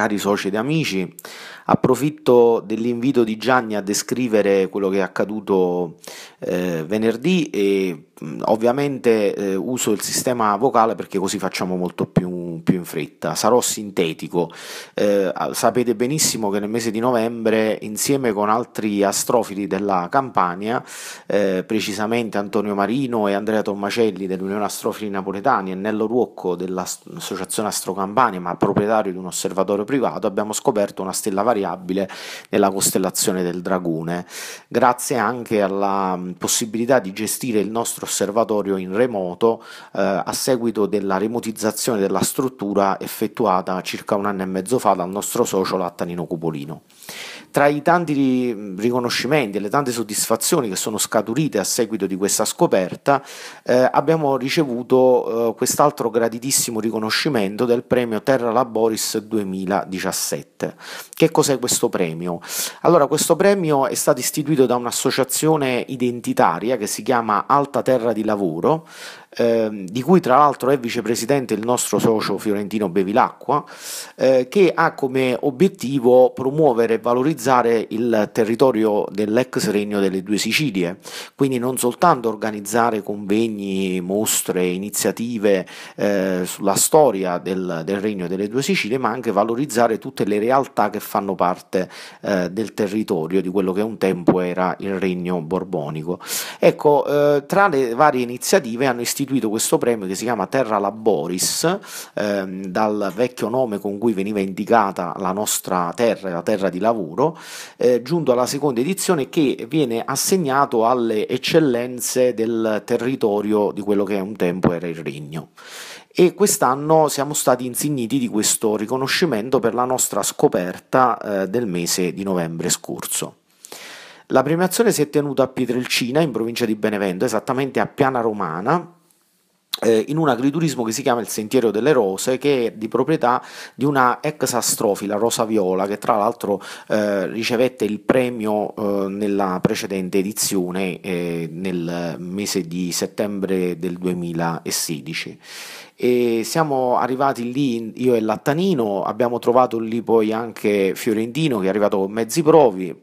cari soci ed amici, approfitto dell'invito di Gianni a descrivere quello che è accaduto eh, venerdì e Mm, ovviamente eh, uso il sistema vocale perché così facciamo molto più, più in fretta. Sarò sintetico. Eh, sapete benissimo che nel mese di novembre, insieme con altri astrofili della Campania, eh, precisamente Antonio Marino e Andrea Tommacelli dell'Unione Astrofili Napoletani e Nello Ruocco dell'Associazione Astro Campania, ma proprietario di un osservatorio privato, abbiamo scoperto una stella variabile nella costellazione del Dragone. Grazie anche alla mm, possibilità di gestire il nostro osservatorio in remoto eh, a seguito della remotizzazione della struttura effettuata circa un anno e mezzo fa dal nostro socio Lattanino Cupolino. Tra i tanti riconoscimenti e le tante soddisfazioni che sono scaturite a seguito di questa scoperta, eh, abbiamo ricevuto eh, quest'altro graditissimo riconoscimento del premio Terra Laboris 2017. Che cos'è questo premio? Allora, questo premio è stato istituito da un'associazione identitaria che si chiama Alta Terra di Lavoro, eh, di cui tra l'altro è vicepresidente il nostro socio Fiorentino Bevilacqua, eh, che ha come obiettivo promuovere e valorizzare organizzare il territorio dell'ex regno delle due Sicilie, quindi non soltanto organizzare convegni, mostre, iniziative eh, sulla storia del, del, regno delle due Sicilie, ma anche valorizzare tutte le realtà che fanno parte eh, del territorio di quello che un tempo era il regno borbonico. Ecco, eh, tra le varie iniziative hanno istituito questo premio che si chiama Terra Laboris, ehm, dal vecchio nome con cui veniva indicata la nostra terra, la terra di lavoro, eh, giunto alla seconda edizione, che viene assegnato alle eccellenze del territorio di quello che un tempo era il regno. E quest'anno siamo stati insigniti di questo riconoscimento per la nostra scoperta eh, del mese di novembre scorso. La premiazione si è tenuta a Pietrelcina, in provincia di Benevento, esattamente a Piana Romana, eh, in un agriturismo che si chiama il Sentiero delle Rose, che è di proprietà di una ex astrofila Rosa Viola, che tra l'altro eh, ricevette il premio eh, nella precedente edizione eh, nel mese di settembre del 2016. E siamo arrivati lì, io e Lattanino, abbiamo trovato lì poi anche Fiorentino che è arrivato con mezzi provi,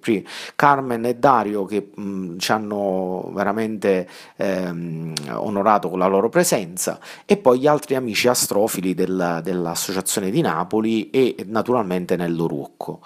Carmen e Dario che mh, ci hanno veramente ehm, onorato con la loro presenza e poi gli altri amici astrofili del, dell'Associazione di Napoli e naturalmente Nello Rucco.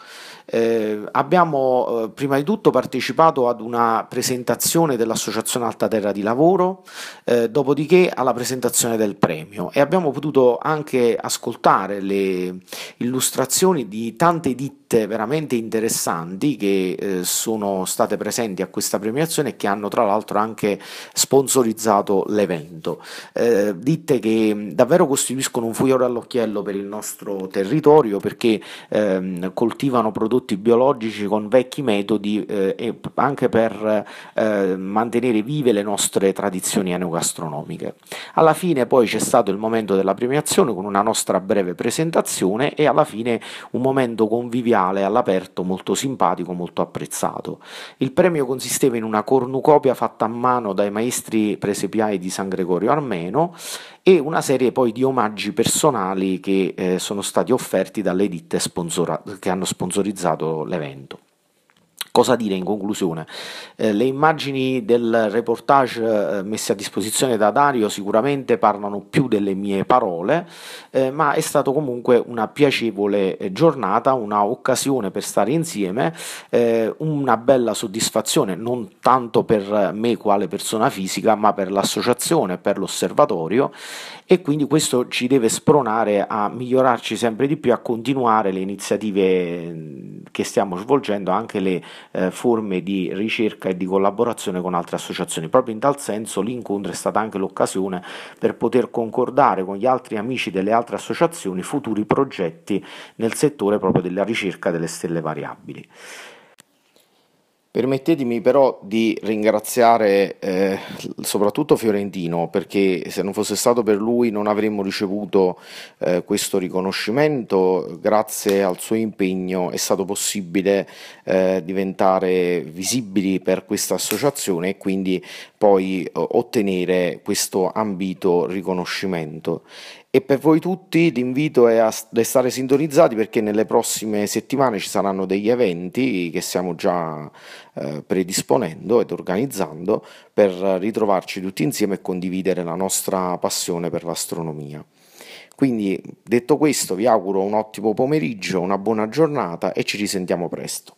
Eh, abbiamo eh, prima di tutto partecipato ad una presentazione dell'Associazione Alta Terra di Lavoro, eh, dopodiché alla presentazione del premio abbiamo potuto anche ascoltare le illustrazioni di tante ditte scritte veramente interessanti che eh, sono state presenti a questa premiazione e che hanno tra l'altro anche sponsorizzato l'evento. Eh, ditte che mm, davvero costituiscono un fuoco all'occhiello per il nostro territorio perché ehm, coltivano prodotti biologici con vecchi metodi eh, anche per eh, mantenere vive le nostre tradizioni enogastronomiche. Alla fine poi c'è stato il momento della premiazione con una nostra breve presentazione e alla fine un momento conviviale serale all'aperto molto simpatico, molto apprezzato. Il premio consisteva in una cornucopia fatta a mano dai maestri presepiai di San Gregorio Armeno e una serie poi di omaggi personali che eh, sono stati offerti dalle ditte sponsora- che hanno sponsorizzato l'evento. Cosa dire in conclusione? Eh, le immagini del reportage eh, messe a disposizione da Dario sicuramente parlano più delle mie parole, eh, ma è stata comunque una piacevole eh, giornata, un'occasione per stare insieme, eh, una bella soddisfazione non tanto per me quale persona fisica, ma per l'associazione, per l'osservatorio e quindi questo ci deve spronare a migliorarci sempre di più, a continuare le iniziative mm, che stiamo svolgendo, anche le eh, forme di ricerca e di collaborazione con altre associazioni. Proprio in tal senso l'incontro è stata anche l'occasione per poter concordare con gli altri amici delle altre associazioni futuri progetti nel settore proprio della ricerca delle stelle variabili. Permettetemi però di ringraziare eh, soprattutto Fiorentino perché se non fosse stato per lui non avremmo ricevuto eh, questo riconoscimento, grazie al suo impegno è stato possibile eh, diventare visibili per questa associazione e quindi poi eh, ottenere questo ambito riconoscimento. E per voi tutti l'invito è a restare sintonizzati perché nelle prossime settimane ci saranno degli eventi che stiamo già eh, predisponendo ed organizzando per ritrovarci tutti insieme e condividere la nostra passione per l'astronomia. Quindi detto questo vi auguro un ottimo pomeriggio, una buona giornata e ci risentiamo presto.